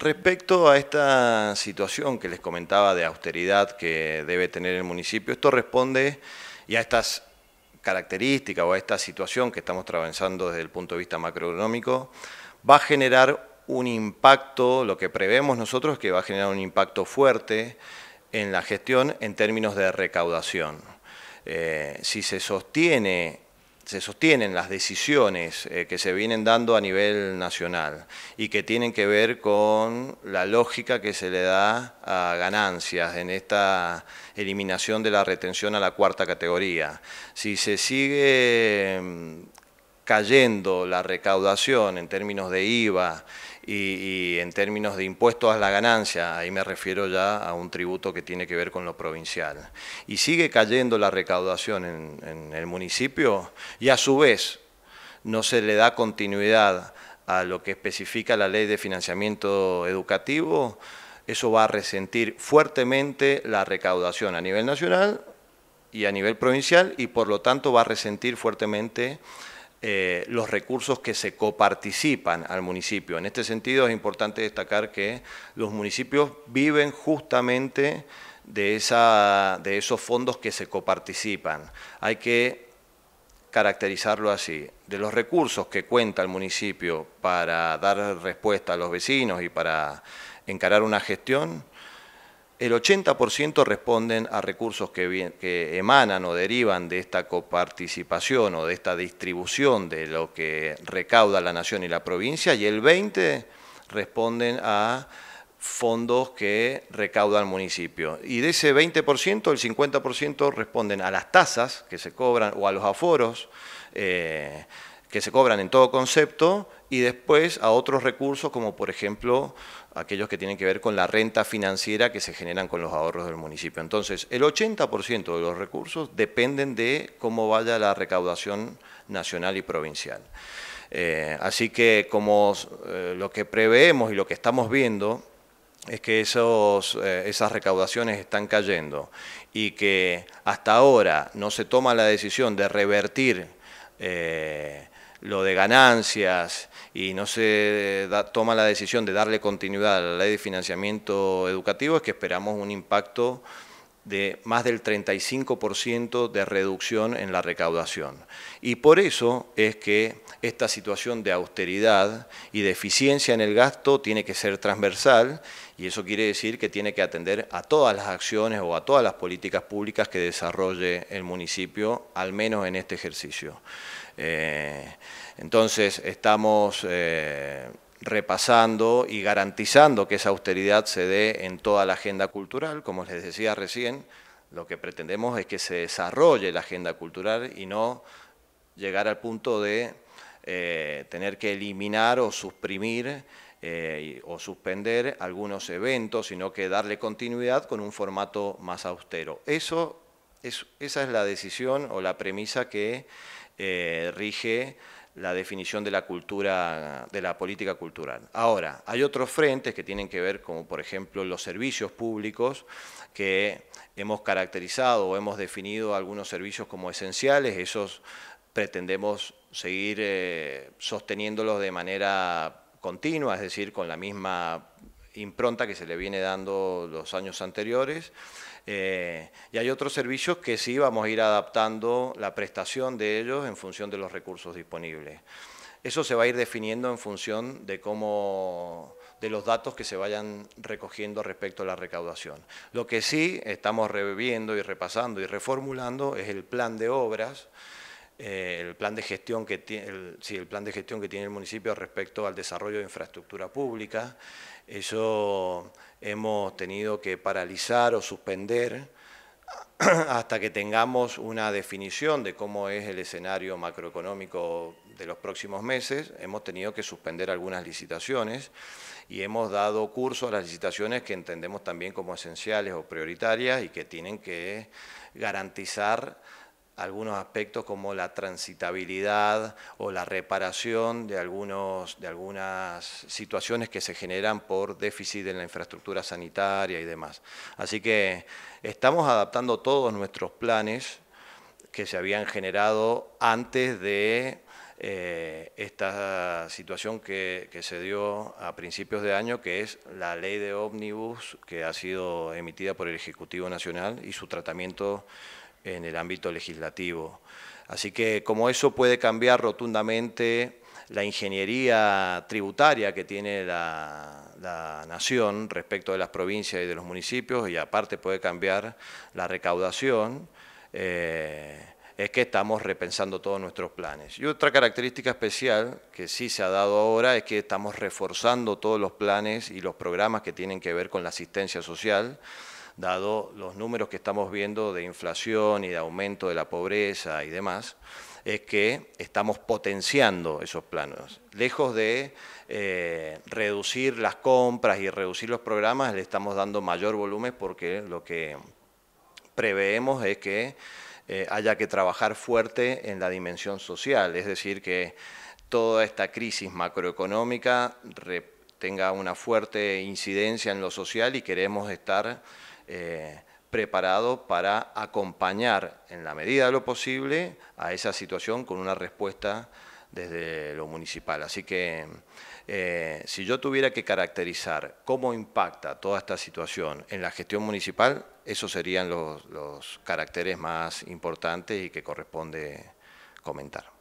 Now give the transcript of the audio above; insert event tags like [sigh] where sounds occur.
Respecto a esta situación que les comentaba de austeridad que debe tener el municipio, esto responde y a estas características o a esta situación que estamos atravesando desde el punto de vista macroeconómico, va a generar un impacto, lo que prevemos nosotros es que va a generar un impacto fuerte en la gestión en términos de recaudación. Eh, si se sostiene se sostienen las decisiones eh, que se vienen dando a nivel nacional y que tienen que ver con la lógica que se le da a ganancias en esta eliminación de la retención a la cuarta categoría. Si se sigue mm, cayendo la recaudación en términos de IVA, y, en términos de impuestos a la ganancia, ahí me refiero ya a un tributo que tiene que ver con lo provincial. Y sigue cayendo la recaudación en, en el municipio y a su vez no se le da continuidad a lo que especifica la ley de financiamiento educativo, eso va a resentir fuertemente la recaudación a nivel nacional y a nivel provincial y por lo tanto va a resentir fuertemente eh, los recursos que se coparticipan al municipio. En este sentido es importante destacar que los municipios viven justamente de, de esos fondos que se coparticipan. Hay que caracterizarlo así. De los recursos que cuenta el municipio para dar respuesta a los vecinos y para encarar una gestión, el 80% responden a recursos que, emanan o derivan de esta coparticipación o de esta distribución de lo que recauda la nación y la provincia y el 20% responden a fondos que recauda el municipio. Y de ese 20%, el 50% responden a las tasas que se cobran o a los aforos. Eh, que se cobran en todo concepto y después a otros recursos como por ejemplo aquellos que tienen que ver con la renta financiera que se generan con los ahorros del municipio. Entonces, el 80% de los recursos dependen de cómo vaya la recaudación nacional y provincial. Eh, así que como eh, lo que preveemos y lo que estamos viendo es que esos, eh, esas recaudaciones están cayendo y que hasta ahora no se toma la decisión de revertir lo de ganancias y no se toma la decisión de darle continuidad a la ley de financiamiento educativo es que esperamos un impacto de más del 35% de reducción en la recaudación. Y por eso es que esta situación de austeridad y de eficiencia en el gasto tiene que ser transversal y eso quiere decir que tiene que atender a todas las acciones o a todas las políticas públicas que desarrolle el municipio, al menos en este ejercicio. Eh, entonces, estamos... Eh, repasando y garantizando que esa austeridad se dé en toda la agenda cultural, como les decía recién, lo que pretendemos es que se desarrolle la agenda cultural y no llegar al punto de eh, tener que eliminar o suprimir eh, o suspender algunos eventos, sino que darle continuidad con un formato más austero. Eso es, esa es la decisión o la premisa que eh, rige la definición de la cultura, de la política cultural. Ahora, hay otros frentes que tienen que ver, como por ejemplo los servicios públicos, que hemos caracterizado o hemos definido algunos servicios como esenciales, esos pretendemos seguir eh, sosteniéndolos de manera continua, es decir, con la misma impronta que se le viene dando los años anteriores. Eh, y hay otros servicios que sí vamos a ir adaptando la prestación de ellos en función de los recursos disponibles. Eso se va a ir definiendo en función de cómo de los datos que se vayan recogiendo respecto a la recaudación. Lo que sí estamos reviviendo y repasando y reformulando es el plan de obras eh, el, plan de gestión que tiene, el, el plan de gestión que tiene el municipio respecto al desarrollo de infraestructura pública. Eso hemos tenido que paralizar o suspender [clears throat] hasta que tengamos una definición de cómo es el escenario macroeconómico de los próximos meses, hemos tenido que suspender algunas licitaciones y hemos dado curso a las licitaciones que entendemos también como esenciales o prioritarias y que tienen que garantizar algunos aspectos como la transitabilidad o la reparación de, algunos, de algunas situaciones que se generan por déficit en la infraestructura sanitaria y demás. Así que estamos adaptando todos nuestros planes que se habían generado antes de eh, esta situación que, que, se dio a principios de año, que es la ley de ómnibus que ha sido emitida por el Ejecutivo Nacional y su tratamiento en el ámbito legislativo. Así que como eso puede cambiar rotundamente la ingeniería tributaria que tiene la, nación respecto de las provincias y de los municipios, y aparte puede cambiar la recaudación, eh, es que estamos repensando todos nuestros planes. Y otra característica especial que sí se ha dado ahora es que estamos reforzando todos los planes y los programas que tienen que ver con la asistencia social, dado los números que estamos viendo de inflación y de aumento de la pobreza y demás, es que estamos potenciando esos planos. Lejos de eh, reducir las compras y reducir los programas, le estamos dando mayor volumen porque lo que preveemos es que eh, haya que trabajar fuerte en la dimensión social, es decir, que toda esta crisis macroeconómica tenga una fuerte incidencia en lo social y queremos estar eh, preparado para acompañar en la medida de lo posible a esa situación con una respuesta desde lo municipal. Así que eh, si yo tuviera que caracterizar cómo impacta toda esta situación en la gestión municipal, esos serían los caracteres más importantes y que corresponde comentar.